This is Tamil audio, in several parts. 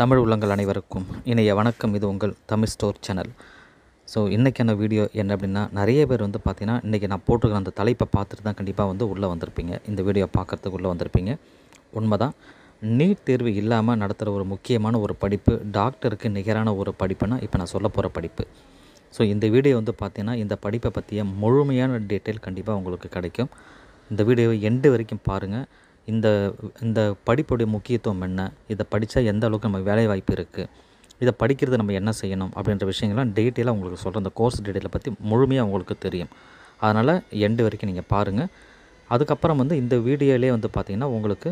தமிழ் உள்ளங்கள் அனைவருக்கும் இணைய வணக்கம் இது உங்கள் தமிழ் ஸ்டோர் சேனல் ஸோ இன்றைக்கான வீடியோ என்ன அப்படின்னா நிறைய பேர் வந்து பார்த்தீங்கன்னா இன்றைக்கி நான் போட்டிருக்கிற அந்த தலைப்பை பார்த்துட்டு தான் கண்டிப்பாக வந்து உள்ளே வந்திருப்பீங்க இந்த வீடியோ உள்ளே வந்திருப்பீங்க உண்மை தான் நீட் தேர்வு இல்லாமல் நடத்துகிற ஒரு முக்கியமான ஒரு படிப்பு டாக்டருக்கு நிகரான ஒரு படிப்புனா இப்போ நான் சொல்ல போகிற படிப்பு ஸோ இந்த வீடியோ வந்து பார்த்தீங்கன்னா இந்த படிப்பை பற்றிய முழுமையான டீட்டெயில் கண்டிப்பாக உங்களுக்கு கிடைக்கும் இந்த வீடியோவை எண்டு வரைக்கும் பாருங்கள் இந்த இந்த படிப்புடைய முக்கியத்துவம் என்ன இதை படித்தா எந்த அளவுக்கு நம்ம வேலைவாய்ப்பு இருக்குது இதை படிக்கிறது நம்ம என்ன செய்யணும் அப்படின்ற விஷயங்கள்லாம் டீட்டெயிலாக உங்களுக்கு சொல்கிறேன் அந்த கோர்ஸ் டீட்டெயிலை பற்றி முழுமையாக உங்களுக்கு தெரியும் அதனால் எண்டு வரைக்கும் நீங்கள் பாருங்கள் அதுக்கப்புறம் வந்து இந்த வீடியோலேயே வந்து பார்த்திங்கன்னா உங்களுக்கு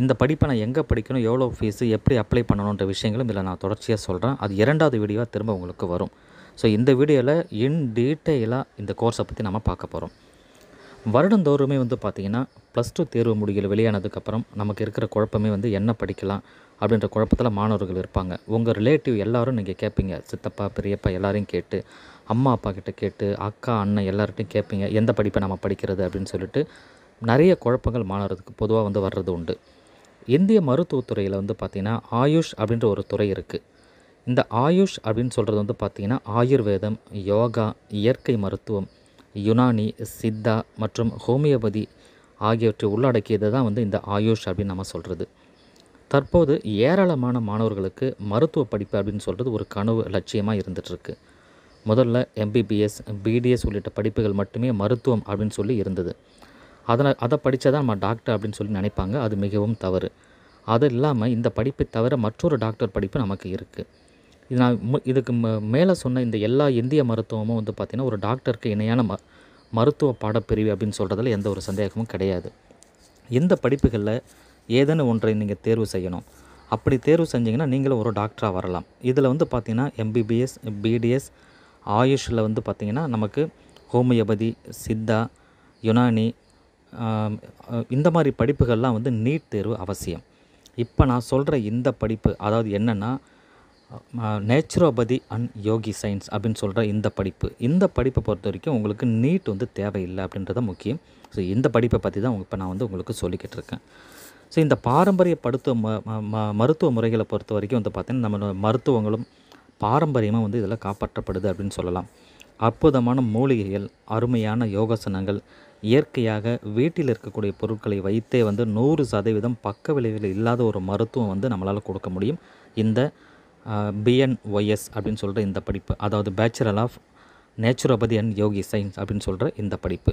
இந்த படிப்பை நான் எங்கே படிக்கணும் எவ்வளோ ஃபீஸு எப்படி அப்ளை பண்ணணுன்ற விஷயங்களும் இதில் நான் தொடர்ச்சியாக சொல்கிறேன் அது இரண்டாவது வீடியோவாக திரும்ப உங்களுக்கு வரும் ஸோ இந்த வீடியோவில் இன் டீட்டெயிலாக இந்த கோர்ஸை பற்றி நம்ம பார்க்க போகிறோம் வருடந்தோறுமே வந்து பார்த்திங்கன்னா ப்ளஸ் டூ தேர்வு முடியல வெளியானதுக்கப்புறம் நமக்கு இருக்கிற குழப்பமே வந்து என்ன படிக்கலாம் அப்படின்ற குழப்பத்தில் மாணவர்கள் இருப்பாங்க உங்கள் ரிலேட்டிவ் எல்லோரும் நீங்கள் கேட்பீங்க சித்தப்பா பெரியப்பா எல்லாரையும் கேட்டு அம்மா அப்பா கிட்ட கேட்டு அக்கா அண்ணன் எல்லார்ட்டையும் கேட்பீங்க எந்த படிப்பை நம்ம படிக்கிறது அப்படின்னு சொல்லிட்டு நிறைய குழப்பங்கள் மாணவர்களுக்கு பொதுவாக வந்து வர்றது உண்டு இந்திய மருத்துவத்துறையில் வந்து பார்த்திங்கன்னா ஆயுஷ் அப்படின்ற ஒரு துறை இருக்குது இந்த ஆயுஷ் அப்படின்னு சொல்கிறது வந்து பார்த்திங்கன்னா ஆயுர்வேதம் யோகா இயற்கை மருத்துவம் யுனானி சித்தா மற்றும் ஹோமியோபதி ஆகியவற்றை உள்ளடக்கியது தான் வந்து இந்த ஆயுஷ் அப்படின்னு நம்ம சொல்கிறது தற்போது ஏராளமான மாணவர்களுக்கு மருத்துவ படிப்பு அப்படின்னு சொல்கிறது ஒரு கனவு லட்சியமாக இருந்துகிட்ருக்கு முதல்ல எம்பிபிஎஸ் பிடிஎஸ் உள்ளிட்ட படிப்புகள் மட்டுமே மருத்துவம் அப்படின்னு சொல்லி இருந்தது அதனால் அதை படித்தா தான் நம்ம டாக்டர் அப்படின்னு சொல்லி நினைப்பாங்க அது மிகவும் தவறு அது இல்லாமல் இந்த படிப்பை தவிர மற்றொரு டாக்டர் படிப்பு நமக்கு இருக்குது இது நான் இதுக்கு மேலே சொன்ன இந்த எல்லா இந்திய மருத்துவமும் வந்து பார்த்திங்கன்னா ஒரு டாக்டருக்கு இணையான ம மருத்துவ பாடப்பிரிவு அப்படின்னு சொல்கிறதுல எந்த ஒரு சந்தேகமும் கிடையாது இந்த படிப்புகளில் ஏதேனும் ஒன்றை நீங்கள் தேர்வு செய்யணும் அப்படி தேர்வு செஞ்சிங்கன்னா நீங்களும் ஒரு டாக்டராக வரலாம் இதில் வந்து பார்த்திங்கன்னா எம்பிபிஎஸ் பிடிஎஸ் ஆயுஷில் வந்து பார்த்திங்கன்னா நமக்கு ஹோமியோபதி சித்தா யுனானி இந்த மாதிரி படிப்புகள்லாம் வந்து நீட் தேர்வு அவசியம் இப்போ நான் சொல்கிற இந்த படிப்பு அதாவது என்னென்னா நேச்சுரோபதி அண்ட் யோகி சயின்ஸ் அப்படின்னு சொல்கிற இந்த படிப்பு இந்த படிப்பை பொறுத்த வரைக்கும் உங்களுக்கு நீட் வந்து தேவையில்லை அப்படின்றத முக்கியம் ஸோ இந்த படிப்பை பற்றி தான் இப்போ நான் வந்து உங்களுக்கு சொல்லிக்கிட்டு இருக்கேன் ஸோ இந்த பாரம்பரிய படுத்துவ மருத்துவ முறைகளை பொறுத்த வரைக்கும் வந்து பார்த்திங்கன்னா நம்ம மருத்துவங்களும் பாரம்பரியமாக வந்து இதில் காப்பாற்றப்படுது அப்படின்னு சொல்லலாம் அற்புதமான மூலிகைகள் அருமையான யோகாசனங்கள் இயற்கையாக வீட்டில் இருக்கக்கூடிய பொருட்களை வைத்தே வந்து நூறு சதவீதம் பக்க விளைவுகள் இல்லாத ஒரு மருத்துவம் வந்து நம்மளால் கொடுக்க முடியும் இந்த பிஎன்ஒய்எஸ் அப்படின்னு சொல்கிற இந்த படிப்பு அதாவது bachelor of naturopathy and yogi science அப்படின்னு சொல்கிற இந்த படிப்பு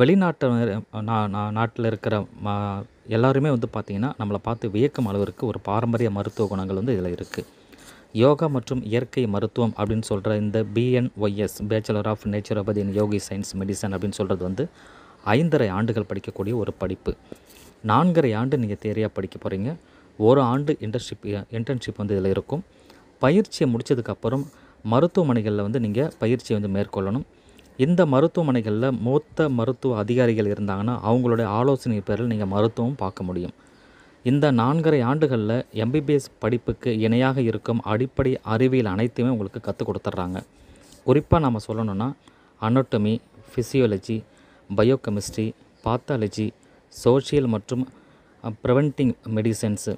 வெளிநாட்டு நாட்டில் இருக்கிற எல்லாருமே வந்து பார்த்திங்கன்னா நம்மளை பார்த்து வியக்கும் அளவிற்கு ஒரு பாரம்பரிய மருத்துவ குணங்கள் வந்து இதில் இருக்குது யோகா மற்றும் இயற்கை மருத்துவம் அப்படின்னு சொல்கிற இந்த BNYS bachelor of naturopathy and yogi science medicine அப்படின்னு சொல்கிறது வந்து ஐந்தரை ஆண்டுகள் படிக்கக்கூடிய ஒரு படிப்பு நான்கரை ஆண்டு நீங்கள் தேரியாக படிக்க போகிறீங்க ஒரு ஆண்டு இன்டர்ன்ஷிப் இன்டர்ன்ஷிப் வந்து இதில் இருக்கும் பயிற்சியை முடித்ததுக்கப்புறம் மருத்துவமனைகளில் வந்து நீங்கள் பயிற்சியை வந்து மேற்கொள்ளணும் இந்த மருத்துவமனைகளில் மூத்த மருத்துவ அதிகாரிகள் இருந்தாங்கன்னா அவங்களுடைய ஆலோசனை பேரில் நீங்கள் மருத்துவம் பார்க்க முடியும் இந்த நான்கரை ஆண்டுகளில் எம்பிபிஎஸ் படிப்புக்கு இணையாக இருக்கும் அடிப்படை அறிவியல் அனைத்துமே உங்களுக்கு கற்றுக் கொடுத்துட்றாங்க குறிப்பாக நம்ம சொல்லணும்னா anatomy physiology biochemistry pathology social மற்றும் preventing uh, medicines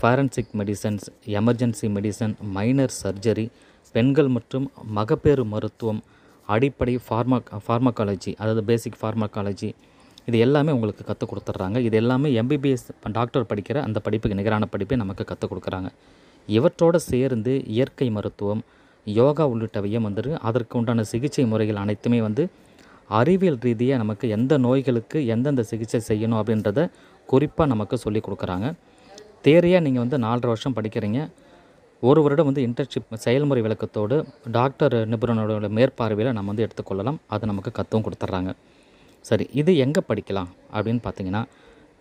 forensic medicines emergency medicine minor surgery பெண்கள் மற்றும் மகப்பேறு மருத்துவம் அடிப்படை ஃபார்மா ஃபார்மகாலஜி அதாவது பேசிக் ஃபார்மகாலஜி இது எல்லாமே உங்களுக்கு கற்றுக் கொடுத்துட்றாங்க இது எல்லாமே எம்பிபிஎஸ் டாக்டர் படிக்கிற அந்த படிப்புக்கு நிகரான படிப்பை நமக்கு கற்றுக் கொடுக்குறாங்க இவற்றோடு சேர்ந்து இயற்கை மருத்துவம் யோகா உள்ளிட்டவையும் வந்துட்டு அதற்கு உண்டான சிகிச்சை முறைகள் அனைத்துமே வந்து அறிவியல் ரீதியாக நமக்கு எந்த நோய்களுக்கு எந்தெந்த சிகிச்சை செய்யணும் அப்படின்றத குறிப்பாக நமக்கு சொல்லி கொடுக்குறாங்க தேரியாக நீங்கள் வந்து நாலரை வருஷம் படிக்கிறீங்க ஒரு வருடம் வந்து இன்டர்ன்ஷிப் செயல்முறை விளக்கத்தோடு டாக்டர் நிபுணனோட மேற்பார்வையில் நம்ம வந்து எடுத்துக்கொள்ளலாம் அது நமக்கு கத்துவம் கொடுத்துட்றாங்க சரி இது எங்கே படிக்கலாம் அப்படின்னு பார்த்தீங்கன்னா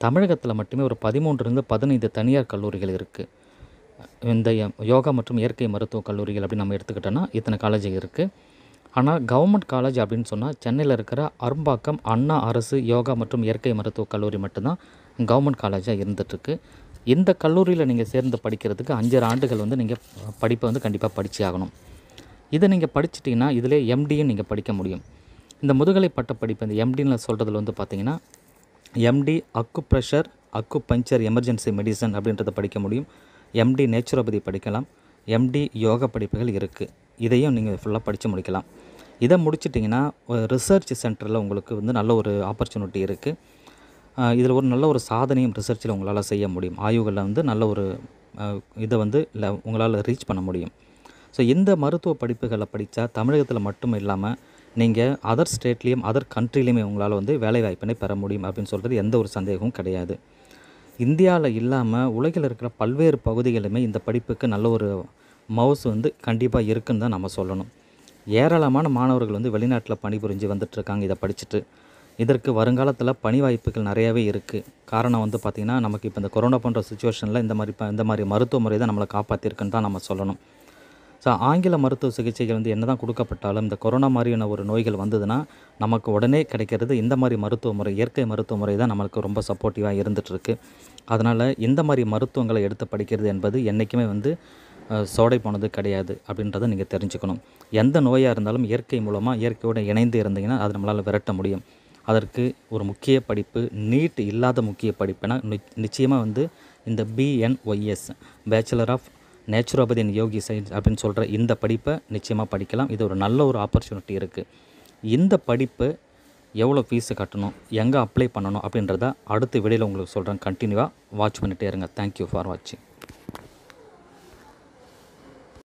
தமிழகத்தில் மட்டுமே ஒரு பதிமூன்றுலேருந்து பதினைந்து தனியார் கல்லூரிகள் இருக்குது இந்த யோகா மற்றும் இயற்கை மருத்துவ கல்லூரிகள் அப்படின்னு நம்ம எடுத்துக்கிட்டோன்னா இத்தனை காலேஜ் இருக்குது ஆனால் கவர்மெண்ட் காலேஜ் அப்படின்னு சொன்னால் சென்னையில் இருக்கிற அரும்பாக்கம் அண்ணா அரசு யோகா மற்றும் இயற்கை மருத்துவக் கல்லூரி மட்டும்தான் கவர்மெண்ட் காலேஜாக இருந்துகிட்ருக்கு இந்த கல்லூரியில் நீங்கள் சேர்ந்து படிக்கிறதுக்கு அஞ்சரை ஆண்டுகள் வந்து நீங்கள் படிப்பை வந்து கண்டிப்பாக படித்து ஆகணும் இதை நீங்கள் படிச்சிட்டிங்கன்னா இதிலே எம்டியும் நீங்கள் படிக்க முடியும் இந்த முதுகலை பட்ட படிப்பு இந்த எம்டின்னு சொல்கிறதுல வந்து பார்த்தீங்கன்னா எம்டி அக்கு ப்ரெஷர் அக்கு பஞ்சர் எமர்ஜென்சி மெடிசன் அப்படின்றத படிக்க முடியும் எம்டி நேச்சுரோபதி படிக்கலாம் எம்டி யோகா படிப்புகள் இருக்குது இதையும் நீங்கள் ஃபுல்லாக படித்து முடிக்கலாம் இதை முடிச்சிட்டிங்கன்னா ரிசர்ச் சென்டரில் உங்களுக்கு வந்து நல்ல ஒரு ஆப்பர்ச்சுனிட்டி இருக்குது இதில் ஒரு நல்ல ஒரு சாதனையும் ரிசர்ச்சில் உங்களால் செய்ய முடியும் ஆய்வுகளில் வந்து நல்ல ஒரு இதை வந்து உங்களால் ரீச் பண்ண முடியும் ஸோ இந்த மருத்துவ படிப்புகளை படித்தா தமிழகத்தில் மட்டும் இல்லாமல் நீங்கள் அதர் ஸ்டேட்லேயும் அதர் கண்ட்ரிலையுமே உங்களால் வந்து வேலை வாய்ப்பினை பெற முடியும் அப்படின்னு சொல்கிறது எந்த ஒரு சந்தேகமும் கிடையாது இந்தியாவில் இல்லாமல் உலகில் இருக்கிற பல்வேறு பகுதிகளுமே இந்த படிப்புக்கு நல்ல ஒரு மவுஸ் வந்து கண்டிப்பாக இருக்குன்னு தான் நம்ம சொல்லணும் ஏராளமான மாணவர்கள் வந்து வெளிநாட்டில் பணிபுரிஞ்சு வந்துட்டுருக்காங்க இதை படிச்சுட்டு இதற்கு வருங்காலத்தில் பணி வாய்ப்புகள் நிறையாவே இருக்குது காரணம் வந்து பார்த்திங்கன்னா நமக்கு இப்போ இந்த கொரோனா போன்ற சுச்சுவேஷனில் இந்த மாதிரி இந்த மாதிரி மருத்துவ முறை தான் நம்மளை காப்பாற்றிருக்குன்னு தான் நம்ம சொல்லணும் ஸோ ஆங்கில மருத்துவ சிகிச்சைகள் வந்து என்ன தான் கொடுக்கப்பட்டாலும் இந்த கொரோனா மாதிரியான ஒரு நோய்கள் வந்ததுன்னா நமக்கு உடனே கிடைக்கிறது இந்த மாதிரி மருத்துவ முறை இயற்கை மருத்துவ முறை தான் நமக்கு ரொம்ப சப்போர்ட்டிவாக இருந்துகிட்ருக்கு அதனால் இந்த மாதிரி மருத்துவங்களை எடுத்து படிக்கிறது என்பது என்றைக்குமே வந்து சோடை போனது கிடையாது அப்படின்றத நீங்கள் தெரிஞ்சுக்கணும் எந்த நோயாக இருந்தாலும் இயற்கை மூலமாக இயற்கையோடு இணைந்து இருந்தீங்கன்னா அது நம்மளால் விரட்ட முடியும் அதற்கு ஒரு முக்கிய படிப்பு நீட் இல்லாத முக்கிய படிப்புனா நிச்சயமாக வந்து இந்த BNYS bachelor of naturopathy and yogi science அப்படின்னு சொல்கிற இந்த படிப்பை நிச்சயமாக படிக்கலாம் இது ஒரு நல்ல ஒரு ஆப்பர்ச்சுனிட்டி இருக்குது இந்த படிப்பு எவ்வளோ ஃபீஸு கட்டணும் எங்கே அப்ளை பண்ணணும் அப்படின்றத அடுத்த விடையில் உங்களுக்கு சொல்கிறேன் கண்டினியூவாக வாட்ச் பண்ணிகிட்டே இருங்க தேங்க்யூ ஃபார் வாட்சிங்